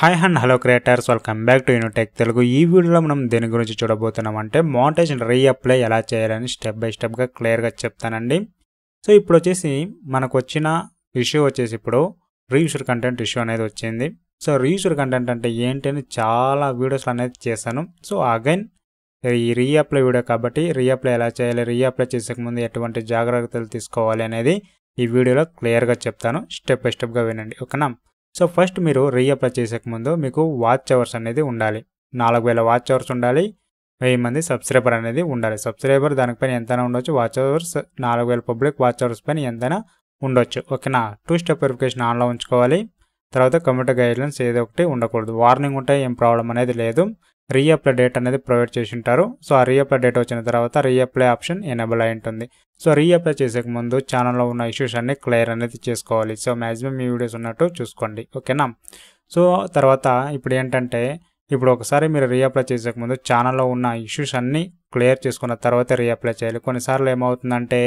hi and hello creators welcome back to Unitech Telugu ఈ వీడియోలో మనం దీని గురించి చూడబోతున్నాం అంటే మోటేషన్ రీఅప్లై ఎలా చేయాలని స్టెప్ బై స్టెప్గా క్లియర్గా చెప్తానండి సో ఇప్పుడు వచ్చేసి మనకు వచ్చిన ఇష్యూ వచ్చేసి ఇప్పుడు రీయూసర్ కంటెంట్ ఇష్యూ అనేది వచ్చింది సో రీయూసర్ కంటెంట్ అంటే ఏంటి అని చాలా వీడియోస్ అనేది చేశాను సో అగైన్ ఈ రీఅప్లై వీడియో కాబట్టి రీఅప్లై ఎలా చేయాలి రీఅప్లై చేసే ముందు ఎటువంటి జాగ్రత్తలు తీసుకోవాలి అనేది ఈ వీడియోలో క్లియర్గా చెప్తాను స్టెప్ బై స్టెప్గా వినండి ఓకేనా సో ఫస్ట్ మీరు రీఅప్లై చేసే ముందు మీకు వాచ్ అవర్స్ అనేది ఉండాలి నాలుగు వేల వాచ్ అవర్స్ ఉండాలి వెయ్యి మంది సబ్స్క్రైబర్ అనేది ఉండాలి సబ్స్క్రైబర్ దానిపైన ఎంతైనా ఉండొచ్చు వాచ్ అవర్స్ నాలుగు వేల పబ్లిక్ వాచ్ అవర్స్ పైన ఎంతైనా ఉండొచ్చు ఓకేనా టూ స్టెప్ వెరిఫికేషన్ ఆన్లో ఉంచుకోవాలి తర్వాత కమ్యూటర్ గైడ్లైన్స్ ఏదో ఒకటి ఉండకూడదు వార్నింగ్ ఉంటే ఏం ప్రాబ్లం అనేది లేదు రీఅప్లై డేట్ అనేది ప్రొవైడ్ చేసి ఉంటారు సో ఆ రీఅప్లై డేట్ వచ్చిన తర్వాత రీఅప్లై ఆప్షన్ ఎనేబుల్ అయి ఉంటుంది సో రీఅప్లై చేసేక ముందు ఛానల్లో ఉన్న ఇష్యూస్ అన్ని క్లియర్ అనేది చేసుకోవాలి సో మ్యాక్సిమం ఈ వీడియోస్ ఉన్నట్టు చూసుకోండి ఓకేనా సో తర్వాత ఇప్పుడు ఏంటంటే ఇప్పుడు ఒకసారి మీరు రీఅప్లై చేసేక ముందు ఛానల్లో ఉన్న ఇష్యూస్ అన్నీ క్లియర్ చేసుకున్న తర్వాత రీఅప్లై చేయాలి కొన్నిసార్లు ఏమవుతుందంటే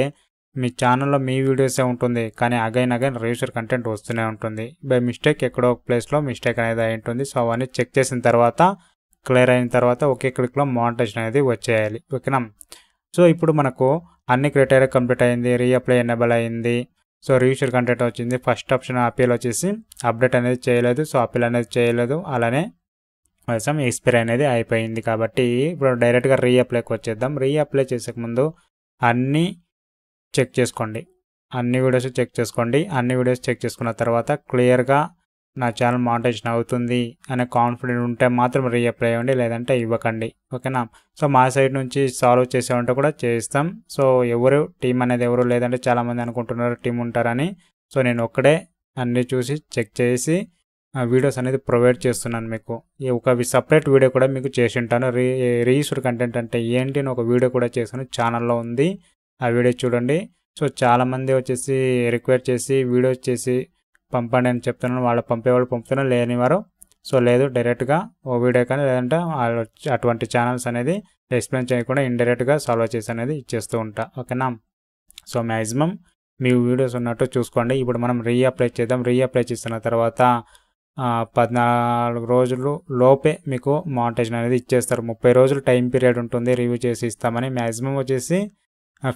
మీ ఛానల్లో మీ వీడియోసే ఉంటుంది కానీ అగైన్ అగైన్ రిజిస్టర్ కంటెంట్ వస్తూనే ఉంటుంది బై మిస్టేక్ ఎక్కడో ఒక ప్లేస్లో మిస్టేక్ అనేది అయి ఉంటుంది సో అవన్నీ చెక్ చేసిన తర్వాత క్లియర్ అయిన తర్వాత ఒకే క్లిక్లో మోనిటేషన్ అనేది వచ్చేయాలి ఓకేనా సో ఇప్పుడు మనకు అన్ని క్రైటీరియా కంప్లీట్ అయింది రీఅప్లై ఎనేబుల్ అయింది సో రిజిస్టర్ కంటెంట్ వచ్చింది ఫస్ట్ ఆప్షన్ అపీల్ వచ్చేసి అప్డేట్ అనేది చేయలేదు సో అపీల్ అనేది చేయలేదు అలానే కోసం ఎక్స్పైర్ అనేది అయిపోయింది కాబట్టి ఇప్పుడు డైరెక్ట్గా రీఅప్లైకి వచ్చేద్దాం రీఅప్లై చేసే ముందు అన్నీ చెక్ చేసుకోండి అన్ని వీడియోస్ చెక్ చేసుకోండి అన్ని వీడియోస్ చెక్ చేసుకున్న తర్వాత క్లియర్గా నా ఛానల్ మానిటేషన్ అవుతుంది అనే కాన్ఫిడెంట్ ఉంటే మాత్రం రీఅప్లై అవ్వండి లేదంటే ఇవ్వకండి ఓకేనా సో మా సైడ్ నుంచి సాల్వ్ చేసేవంటే కూడా చేయిస్తాం సో ఎవరు టీం అనేది ఎవరు లేదంటే చాలామంది అనుకుంటున్నారు టీం ఉంటారని సో నేను ఒక్కడే అన్నీ చూసి చెక్ చేసి వీడియోస్ అనేది ప్రొవైడ్ చేస్తున్నాను మీకు ఒక సపరేట్ వీడియో కూడా మీకు చేసి ఉంటాను రీ కంటెంట్ అంటే ఏంటి ఒక వీడియో కూడా చేశాను ఛానల్లో ఉంది ఆ వీడియో చూడండి సో చాలామంది వచ్చేసి రిక్వైర్ చేసి వీడియో చేసి పంపండి అని చెప్తున్నాను వాళ్ళు పంపేవాళ్ళు పంపుతున్నారు లేనివారు సో లేదు డైరెక్ట్గా ఓ వీడియో కానీ లేదంటే అటువంటి ఛానల్స్ అనేది ఎక్స్ప్లెయిన్ చేయకుండా ఇండైరెక్ట్గా సాల్వ్ చేసి అనేది ఇచ్చేస్తూ ఉంటా ఓకేనా సో మ్యాక్సిమం మీ వీడియోస్ ఉన్నట్టు చూసుకోండి ఇప్పుడు మనం రీఅప్లై చేద్దాం రీఅప్లై చేసిన తర్వాత పద్నాలుగు రోజులు లోపే మీకు మాంటేషన్ అనేది ఇచ్చేస్తారు ముప్పై రోజులు టైం పీరియడ్ ఉంటుంది రివ్యూ చేసి ఇస్తామని మ్యాక్సిమం వచ్చేసి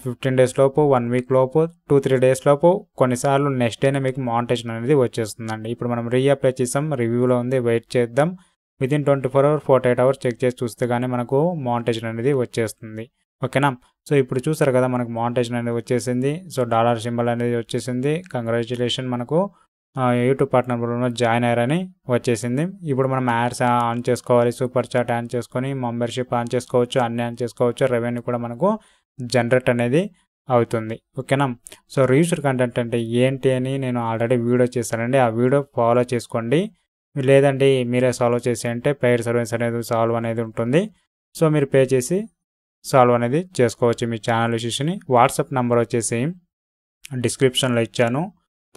ఫిఫ్టీన్ డేస్ లోపు వన్ వీక్ లోపు టూ త్రీ డేస్ లోపు కొన్నిసార్లు నెక్స్ట్ డేనే మీకు మానిటేషన్ అనేది వచ్చేస్తుందండి ఇప్పుడు మనం రీఅప్లై చేసాం రివ్యూలో ఉంది వెయిట్ చేద్దాం within twenty four hour forty eight hours check చేసి చూస్తే కానీ మనకు మానిటేషన్ అనేది వచ్చేస్తుంది ఓకేనా సో ఇప్పుడు చూసారు కదా మనకు మానిటేషన్ అనేది వచ్చేసింది సో డాలర్ సింబల్ అనేది వచ్చేసింది కంగ్రాచులేషన్ మనకు యూట్యూబ్ పార్ట్నర్ ప్రోగ్రామ్లో జాయిన్ అయ్యారని వచ్చేసింది ఇప్పుడు మనం యాడ్స్ ఆన్ చేసుకోవాలి సూపర్ చాట్ ఆన్ చేసుకొని మెంబర్షిప్ ఆన్ చేసుకోవచ్చు అన్ని ఆన్ చేసుకోవచ్చు రెవెన్యూ కూడా మనకు జనరేట్ అనేది అవుతుంది ఓకేనా సో రీయూస్డ్ కంటెంట్ అంటే ఏంటి అని నేను ఆల్రెడీ వీడియో చేశానండి ఆ వీడియో ఫాలో చేసుకోండి లేదండి మీరే సాల్వ్ చేసి అంటే పేర్ సర్వీస్ అనేది సాల్వ్ అనేది ఉంటుంది సో మీరు పే చేసి సాల్వ్ అనేది చేసుకోవచ్చు మీ ఛానల్ ఇష్యూస్ని వాట్సాప్ నెంబర్ వచ్చేసి డిస్క్రిప్షన్లో ఇచ్చాను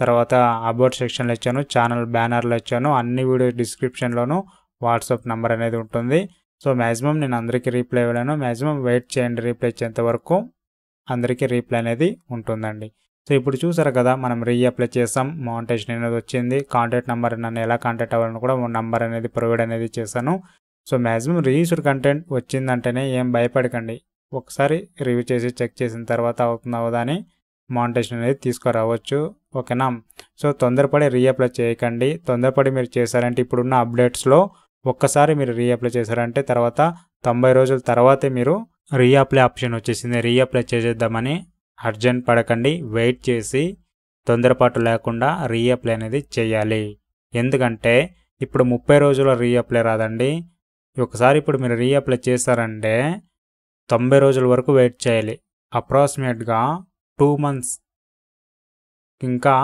తర్వాత అబౌట్ సెక్షన్లో ఇచ్చాను ఛానల్ బ్యానర్లో ఇచ్చాను అన్ని వీడియో డిస్క్రిప్షన్లోనూ వాట్సాప్ నెంబర్ అనేది ఉంటుంది సో మ్యాక్సిమం నేను అందరికీ రీప్లై ఇవ్వలేను మ్యాక్సిమం వెయిట్ చేయండి రీప్లై ఇచ్చేంత వరకు అందరికీ రీప్లై అనేది ఉంటుందండి సో ఇప్పుడు చూసారు కదా మనం రీఅప్లై చేసాం మౌంటేషన్ అనేది వచ్చింది కాంటాక్ట్ నెంబర్ నన్ను ఎలా కాంటాక్ట్ అవ్వాలని కూడా నెంబర్ అనేది ప్రొవైడ్ అనేది చేశాను సో మ్యాక్సిమం రీయూస్డ్ కంటెంట్ వచ్చిందంటేనే ఏం భయపడకండి ఒకసారి రివ్యూ చేసి చెక్ చేసిన తర్వాత అవుతుందా అవుదా అని మౌంటేషన్ అనేది తీసుకురావచ్చు ఓకేనా సో తొందరపడి రీఅప్లై చేయకండి తొందరపడి మీరు చేశారంటే ఇప్పుడున్న అప్డేట్స్లో ఒక్కసారి మీరు రీఅప్లై చేశారంటే తర్వాత తొంభై రోజుల తర్వాతే మీరు రీఅప్లై ఆప్షన్ వచ్చేసింది రీఅప్లై చేసేద్దామని అర్జెంట్ పడకండి వెయిట్ చేసి తొందరపాటు లేకుండా రీఅప్లై అనేది చేయాలి ఎందుకంటే ఇప్పుడు ముప్పై రోజుల రీఅప్లై రాదండి ఒకసారి ఇప్పుడు మీరు రీఅప్లై చేశారంటే తొంభై రోజుల వరకు వెయిట్ చేయాలి అప్రాక్సిమేట్గా టూ మంత్స్ ఇంకా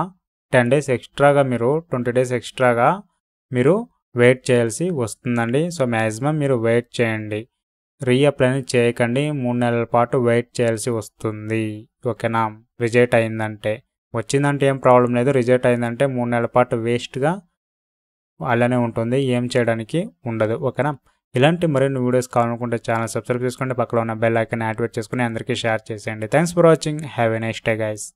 టెన్ డేస్ ఎక్స్ట్రాగా మీరు ట్వంటీ డేస్ ఎక్స్ట్రాగా మీరు వెయిట్ చేయాల్సి వస్తుందండి సో మ్యాక్సిమం మీరు వెయిట్ చేయండి రీఅప్లైని చేయకండి మూడు నెలల పాటు వెయిట్ చేయాల్సి వస్తుంది ఓకేనా రిజెక్ట్ అయిందంటే వచ్చిందంటే ఏం ప్రాబ్లం లేదు రిజెక్ట్ అయిందంటే మూడు నెలల పాటు వేస్ట్గా అలానే ఉంటుంది ఏం చేయడానికి ఉండదు ఓకేనా ఇలాంటి మరిన్ని వీడియోస్ కావాలనుకుంటే ఛానల్ సబ్స్క్రైబ్ చేసుకోండి పక్కన ఉన్న బెల్ ఐకన్ యాక్టివేట్ చేసుకుని అందరికీ షేర్ చేసేయండి thanks for watching have a nice day guys